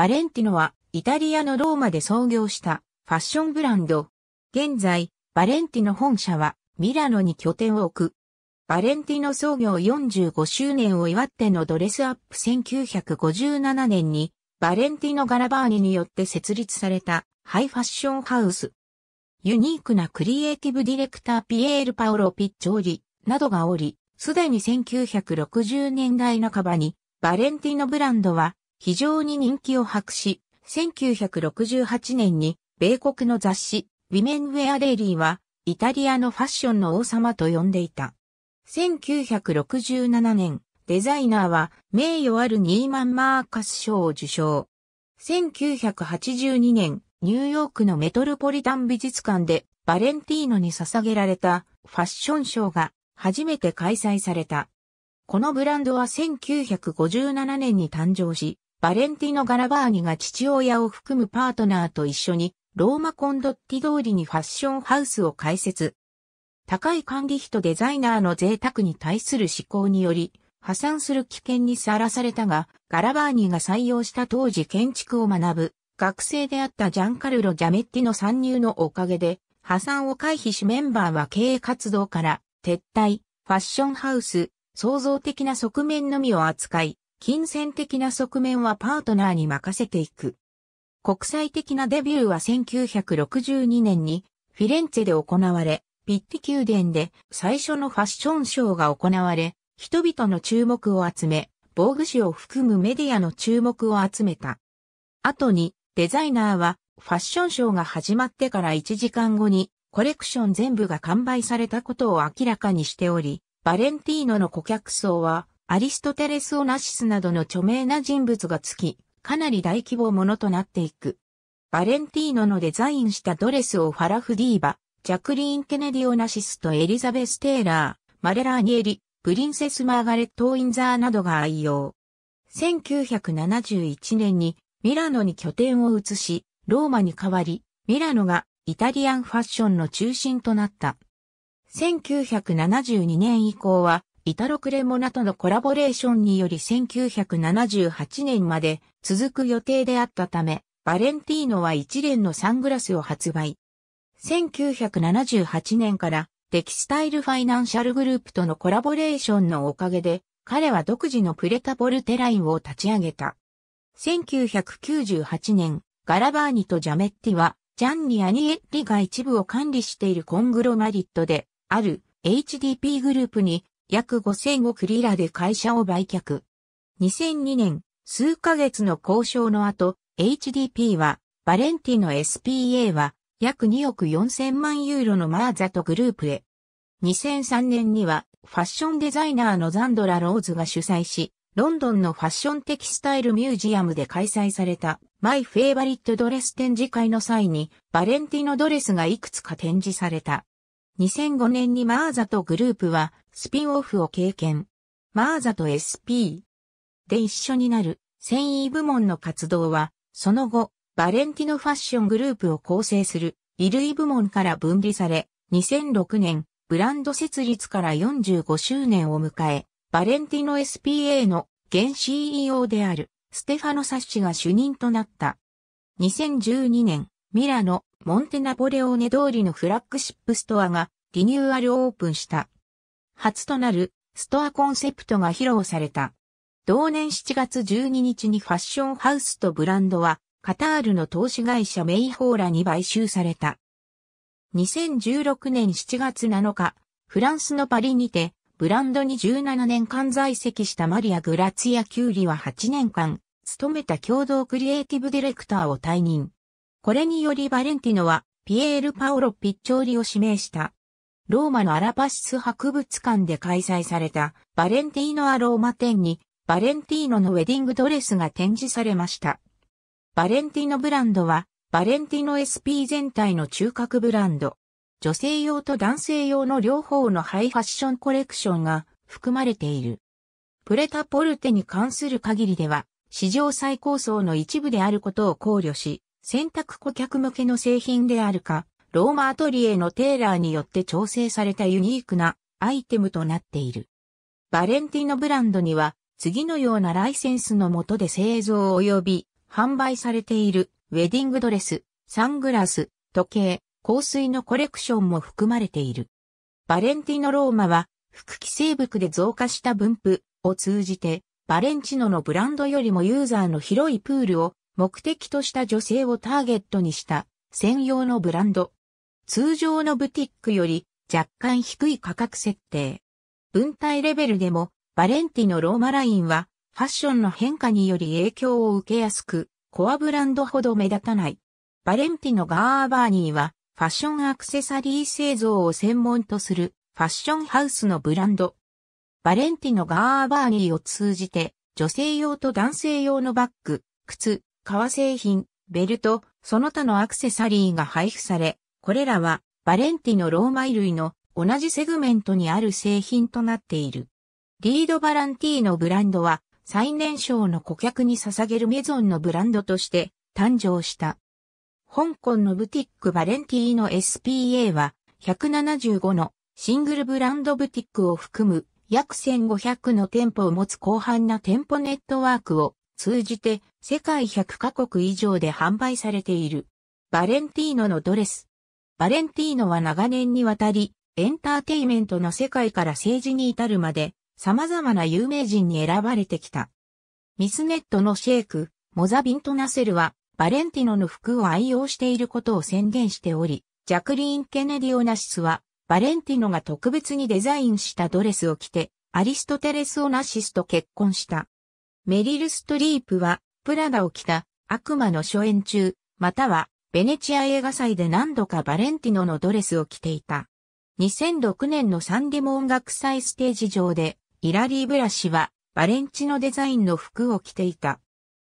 バレンティノはイタリアのローマで創業したファッションブランド。現在、バレンティノ本社はミラノに拠点を置く。バレンティノ創業45周年を祝ってのドレスアップ1957年にバレンティノ・ガラバーニによって設立されたハイファッションハウス。ユニークなクリエイティブディレクターピエール・パオロ・ピッチョーリなどがおり、すでに1960年代半ばにバレンティノブランドは非常に人気を博し、1968年に米国の雑誌、ウィメンウェアデイリーは、イタリアのファッションの王様と呼んでいた。1967年、デザイナーは名誉あるニーマン・マーカス賞を受賞。1982年、ニューヨークのメトロポリタン美術館でバレンティーノに捧げられたファッション賞が初めて開催された。このブランドは1957年に誕生し、バレンティノ・ガラバーニが父親を含むパートナーと一緒に、ローマコンドッティ通りにファッションハウスを開設。高い管理費とデザイナーの贅沢に対する思考により、破産する危険にさらされたが、ガラバーニが採用した当時建築を学ぶ、学生であったジャンカルロ・ジャメッティの参入のおかげで、破産を回避しメンバーは経営活動から撤退、ファッションハウス、創造的な側面のみを扱い、金銭的な側面はパートナーに任せていく。国際的なデビューは1962年にフィレンツェで行われ、ピッティ宮殿で最初のファッションショーが行われ、人々の注目を集め、防具誌を含むメディアの注目を集めた。後にデザイナーはファッションショーが始まってから1時間後にコレクション全部が完売されたことを明らかにしており、バレンティーノの顧客層はアリストテレス・オナシスなどの著名な人物がつき、かなり大規模ものとなっていく。バレンティーノのデザインしたドレスをファラフディーバ、ジャクリーン・ケネディ・オナシスとエリザベス・テイラー、マレラーニエリ、プリンセス・マーガレット・ウィンザーなどが愛用。1971年にミラノに拠点を移し、ローマに代わり、ミラノがイタリアンファッションの中心となった。1972年以降はイタロ・クレモナとのコラボレーションにより1978年まで続く予定であったため、バレンティーノは一連のサングラスを発売。1978年からテキスタイルファイナンシャルグループとのコラボレーションのおかげで、彼は独自のプレタボルテラインを立ち上げた。1998年、ガラバーニとジャメッティは、ジャンニ・アニエッリが一部を管理しているコングロマリットで、ある HDP グループに約5000億リラで会社を売却。2002年、数ヶ月の交渉の後、HDP は、バレンティの SPA は、約2億4000万ユーロのマーザとグループへ。2003年には、ファッションデザイナーのザンドラ・ローズが主催し、ロンドンのファッションテキスタイルミュージアムで開催された、マイ・フェイバリット・ドレス展示会の際に、バレンティのドレスがいくつか展示された。2005年にマーザとグループは、スピンオフを経験。マーザと SP で一緒になる繊維部門の活動は、その後、バレンティノファッショングループを構成する衣類部門から分離され、2006年、ブランド設立から45周年を迎え、バレンティノ SPA の現 CEO であるステファノ・サッシが主任となった。2012年、ミラノ、モンテナポレオーネ通りのフラッグシップストアがリニューアルオープンした。初となるストアコンセプトが披露された。同年7月12日にファッションハウスとブランドはカタールの投資会社メイホーラに買収された。2016年7月7日、フランスのパリにてブランドに17年間在籍したマリア・グラツィア・キューリは8年間勤めた共同クリエイティブディレクターを退任。これによりバレンティノはピエール・パオロ・ピッチョーリを指名した。ローマのアラパシス博物館で開催されたバレンティーノ・ア・ローマ展にバレンティーノのウェディングドレスが展示されました。バレンティーノブランドはバレンティーノ SP 全体の中核ブランド。女性用と男性用の両方のハイファッションコレクションが含まれている。プレタポルテに関する限りでは、史上最高層の一部であることを考慮し、選択顧客向けの製品であるか、ローマアトリエのテーラーによって調整されたユニークなアイテムとなっている。バレンティノブランドには次のようなライセンスの下で製造及び販売されているウェディングドレス、サングラス、時計、香水のコレクションも含まれている。バレンティノローマは副規制服で増加した分布を通じてバレンチノのブランドよりもユーザーの広いプールを目的とした女性をターゲットにした専用のブランド通常のブティックより若干低い価格設定。文体レベルでも、バレンティのローマラインは、ファッションの変化により影響を受けやすく、コアブランドほど目立たない。バレンティのガーバーニーは、ファッションアクセサリー製造を専門とする、ファッションハウスのブランド。バレンティのガーバーニーを通じて、女性用と男性用のバッグ、靴、革製品、ベルト、その他のアクセサリーが配布され、これらはバレンティのローマ衣類の同じセグメントにある製品となっている。リード・バランティーのブランドは最年少の顧客に捧げるメゾンのブランドとして誕生した。香港のブティックバレンティーの SPA は175のシングルブランドブティックを含む約1500の店舗を持つ広範な店舗ネットワークを通じて世界100カ国以上で販売されている。バレンティーノのドレス、バレンティーノは長年にわたり、エンターテイメントの世界から政治に至るまで、様々な有名人に選ばれてきた。ミスネットのシェイク、モザビントナセルは、バレンティノの服を愛用していることを宣言しており、ジャクリーン・ケネディ・オナシスは、バレンティノが特別にデザインしたドレスを着て、アリストテレス・オナシスと結婚した。メリル・ストリープは、プラダを着た悪魔の初演中、またはベネチア映画祭で何度かバレンティノのドレスを着ていた。2006年のサンデモ音楽祭ステージ上で、イラリー・ブラシは、バレンチのデザインの服を着ていた。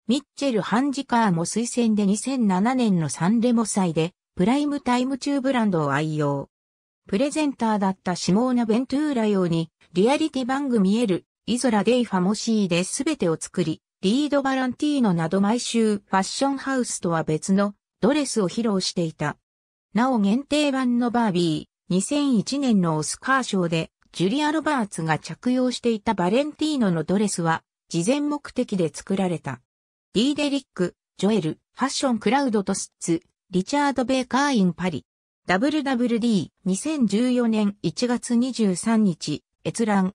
ミッチェル・ハンジカーも推薦で2007年のサンレモ祭で、プライムタイム中ブランドを愛用。プレゼンターだったシモーナ・ベントゥーラ用に、リアリティ番組エル、イゾラ・デイ・ファモシーで全てを作り、リード・バランティーノなど毎週ファッションハウスとは別のドレスを披露していた。なお限定版のバービー、2001年のオスカー賞で、ジュリア・ロバーツが着用していたバレンティーノのドレスは、事前目的で作られた。ディーデリック、ジョエル、ファッションクラウドとスッツ、リチャード・ベーカー・イン・パリ。WWD2014 年1月23日、閲覧。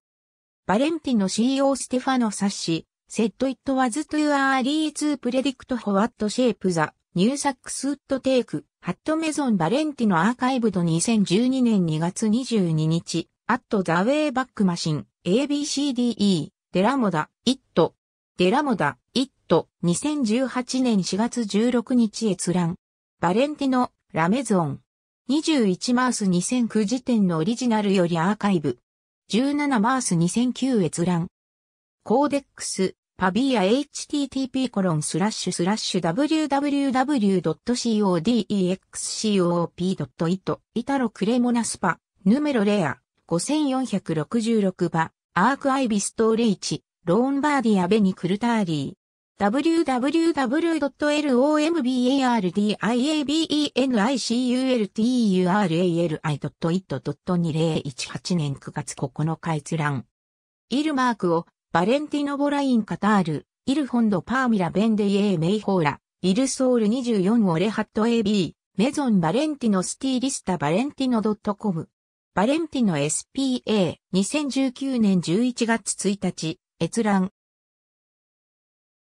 バレンティの CEO ステファノ・サッシ、セット・イット・ワズ・トゥ・アーリー・ツー・プレディクト・ホワット・シェイプ・ザ・ニューサックスウッドテイク、ハットメゾンバレンティのアーカイブド2012年2月22日、アットザウェイバックマシン、ABCDE、デラモダ、イット、デラモダ、イット、2018年4月16日閲覧、バレンティのラメゾン、21マース2009時点のオリジナルよりアーカイブ、17マース2009閲覧、コーデックス、パビーア http コロンスラッシュスラッシュ w w w c o d e x c o p i t イタロクレモナスパヌメロレア5466場アークアイビストーレイチローンバーディアベニクルターリー www.lombardiabeniculurai.it.2018 t 年9月9日閲覧。イルマークをバレンティノ・ボライン・カタール、イルホンド・パーミラ・ベンデイエー・メイホーラ、イルソール24オレハット AB、メゾン・バレンティノ・スティーリスタ・バレンティノ・ドットコム。バレンティノ SPA、2019年11月1日、閲覧。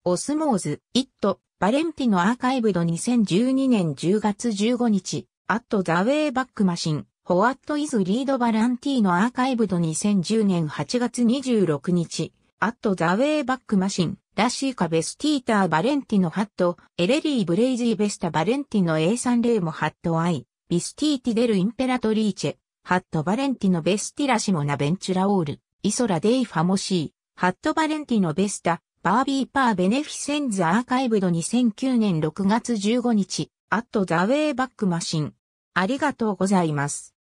オスモーズ、イット、バレンティノアーカイブド2012年10月15日、アットザウェイバックマシン、ホワットイズリードバランティーノアーカイブド2010年8月26日、アット・ザ・ウェイ・バック・マシン、ラシーカ・ベスティーター・バレンティのハット、エレリー・ブレイジー・ベスタ・バレンティの A3 レーモハット・アイ、ビスティーティ・デル・インペラトリーチェ、ハット・バレンティのベスティラシモナ・ベンチュラ・オール、イソラ・デイ・ファモシー、ハット・バレンティのベスタ、バービー・パー・ベネフィセンズ・アーカイブド2009年6月15日、アット・ザ・ウェイ・バック・マシン。ありがとうございます。